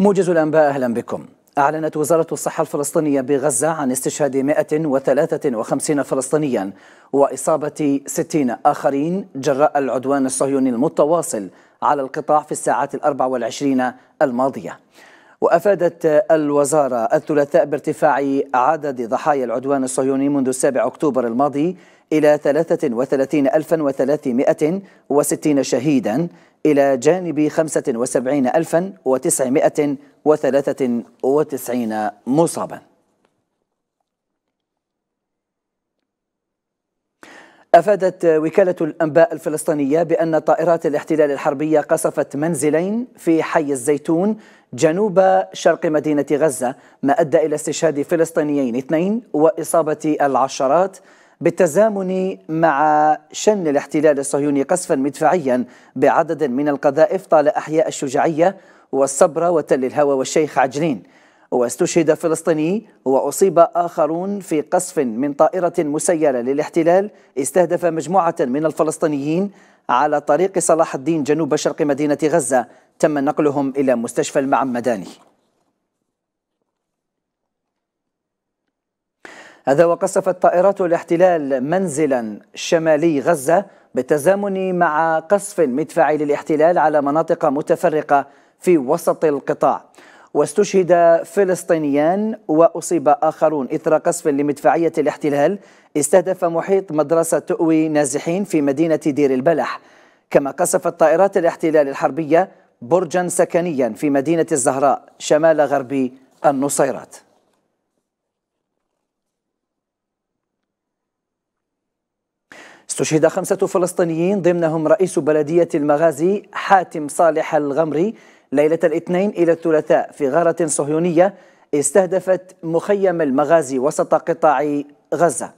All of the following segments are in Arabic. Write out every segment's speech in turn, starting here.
موجز الأنباء أهلا بكم أعلنت وزارة الصحة الفلسطينية بغزة عن استشهاد 153 فلسطينيا وإصابة 60 آخرين جراء العدوان الصهيوني المتواصل على القطاع في الساعات الأربع والعشرين الماضية وأفادت الوزارة الثلاثاء بارتفاع عدد ضحايا العدوان الصهيوني منذ 7 أكتوبر الماضي إلى 33360 شهيدا إلى جانب 75993 مصابا أفادت وكالة الأنباء الفلسطينية بأن طائرات الاحتلال الحربية قصفت منزلين في حي الزيتون جنوب شرق مدينة غزة ما أدى إلى استشهاد فلسطينيين اثنين وإصابة العشرات بالتزامن مع شن الاحتلال الصهيوني قصفا مدفعيا بعدد من القذائف طال أحياء الشجاعية والصبرة وتل الهوى والشيخ عجلين واستشهد فلسطيني وأصيب آخرون في قصف من طائرة مسيرة للاحتلال استهدف مجموعة من الفلسطينيين على طريق صلاح الدين جنوب شرق مدينة غزة تم نقلهم إلى مستشفى المعمداني هذا وقصفت طائرات الاحتلال منزلا شمالي غزة بالتزامن مع قصف مدفعي للاحتلال على مناطق متفرقة في وسط القطاع واستشهد فلسطينيان وأصيب آخرون إثر قصف لمدفعية الاحتلال استهدف محيط مدرسة تؤوي نازحين في مدينة دير البلح كما قصفت طائرات الاحتلال الحربية برجا سكنيا في مدينة الزهراء شمال غرب النصيرات استشهد خمسة فلسطينيين ضمنهم رئيس بلدية المغازي حاتم صالح الغمري ليلة الاثنين إلى الثلاثاء في غارة صهيونية استهدفت مخيم المغازي وسط قطاع غزة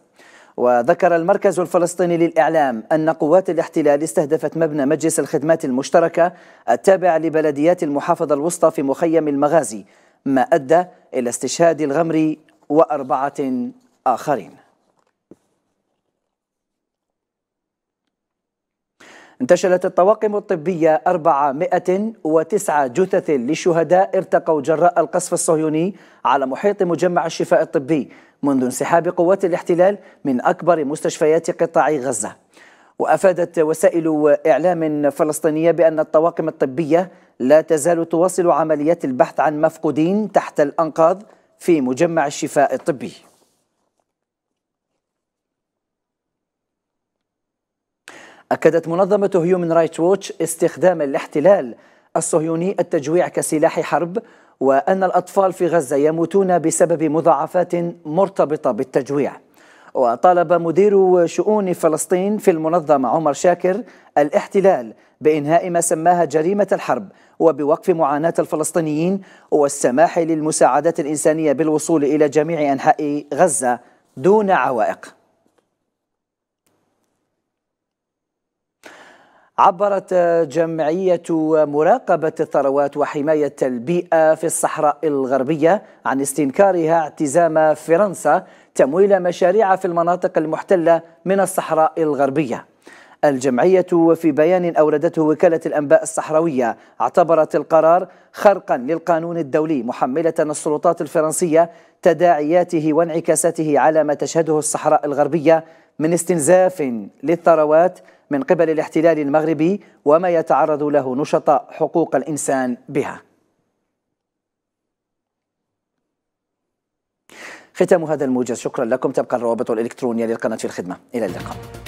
وذكر المركز الفلسطيني للإعلام أن قوات الاحتلال استهدفت مبنى مجلس الخدمات المشتركة التابع لبلديات المحافظة الوسطى في مخيم المغازي ما أدى إلى استشهاد الغمري وأربعة آخرين انتشلت الطواقم الطبية 409 جثث لشهداء ارتقوا جراء القصف الصهيوني على محيط مجمع الشفاء الطبي منذ انسحاب قوات الاحتلال من أكبر مستشفيات قطاع غزة وأفادت وسائل إعلام فلسطينية بأن الطواقم الطبية لا تزال تواصل عمليات البحث عن مفقودين تحت الأنقاض في مجمع الشفاء الطبي أكدت منظمة هيومن رايتس ووتش استخدام الاحتلال الصهيوني التجويع كسلاح حرب وأن الأطفال في غزة يموتون بسبب مضاعفات مرتبطة بالتجويع وطالب مدير شؤون فلسطين في المنظمة عمر شاكر الاحتلال بإنهاء ما سماها جريمة الحرب وبوقف معاناة الفلسطينيين والسماح للمساعدات الإنسانية بالوصول إلى جميع أنحاء غزة دون عوائق عبرت جمعية مراقبة الثروات وحماية البيئة في الصحراء الغربية عن استنكارها اعتزام فرنسا تمويل مشاريع في المناطق المحتلة من الصحراء الغربية الجمعية في بيان أوردته وكالة الأنباء الصحراوية اعتبرت القرار خرقا للقانون الدولي محملة السلطات الفرنسية تداعياته وانعكاساته على ما تشهده الصحراء الغربية من استنزاف للثروات من قبل الاحتلال المغربي وما يتعرض له نشطاء حقوق الإنسان بها ختام هذا الموجز شكرا لكم تبقى الروابط الإلكترونية للقناة في الخدمة إلى اللقاء